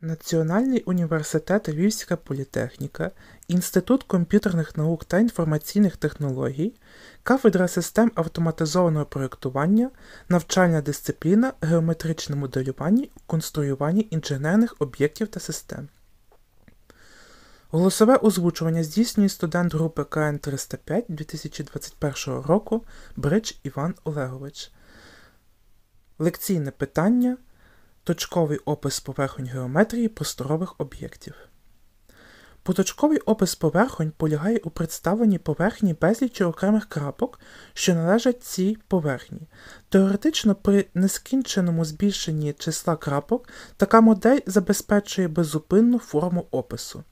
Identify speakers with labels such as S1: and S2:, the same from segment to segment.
S1: Національний університет Львівська політехніка, Інститут комп'ютерних наук та інформаційних технологій, кафедра систем автоматизованого проєктування, навчальна дисципліна, геометричне моделювання, Конструюванні інженерних об'єктів та систем. Голосове озвучування здійснює студент групи КН 305 2021 року Брич Іван Олегович. Лекційне питання точковий опис поверхонь геометрії просторових об'єктів. Поточковий опис поверхонь полягає у представленні поверхні безлічі окремих крапок, що належать цій поверхні. Теоретично, при нескінченому збільшенні числа крапок така модель забезпечує безупинну форму опису.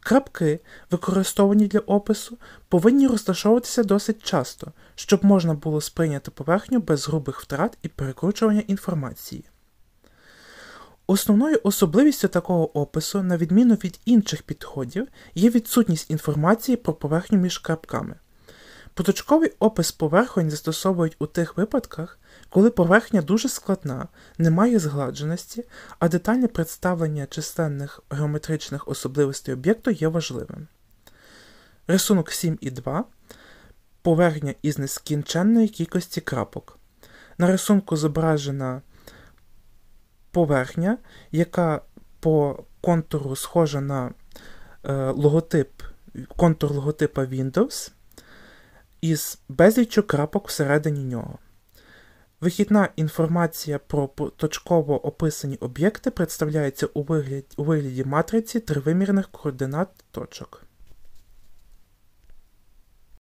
S1: Крапки, використовані для опису, повинні розташовуватися досить часто, щоб можна було сприйняти поверхню без грубих втрат і перекручування інформації. Основною особливістю такого опису, на відміну від інших підходів, є відсутність інформації про поверхню між крапками. Поточковий опис поверхонь застосовують у тих випадках, коли поверхня дуже складна, немає згладженості, а детальне представлення численних геометричних особливостей об'єкту є важливим. Рисунок 7 і 2. Поверхня із нескінченної кількості крапок. На рисунку зображена поверхня, яка по контуру схожа на е, логотип, контур логотипа Windows із безліччю крапок всередині нього. Вихідна інформація про точково описані об'єкти представляється у вигляді, у вигляді матриці тривимірних координат точок.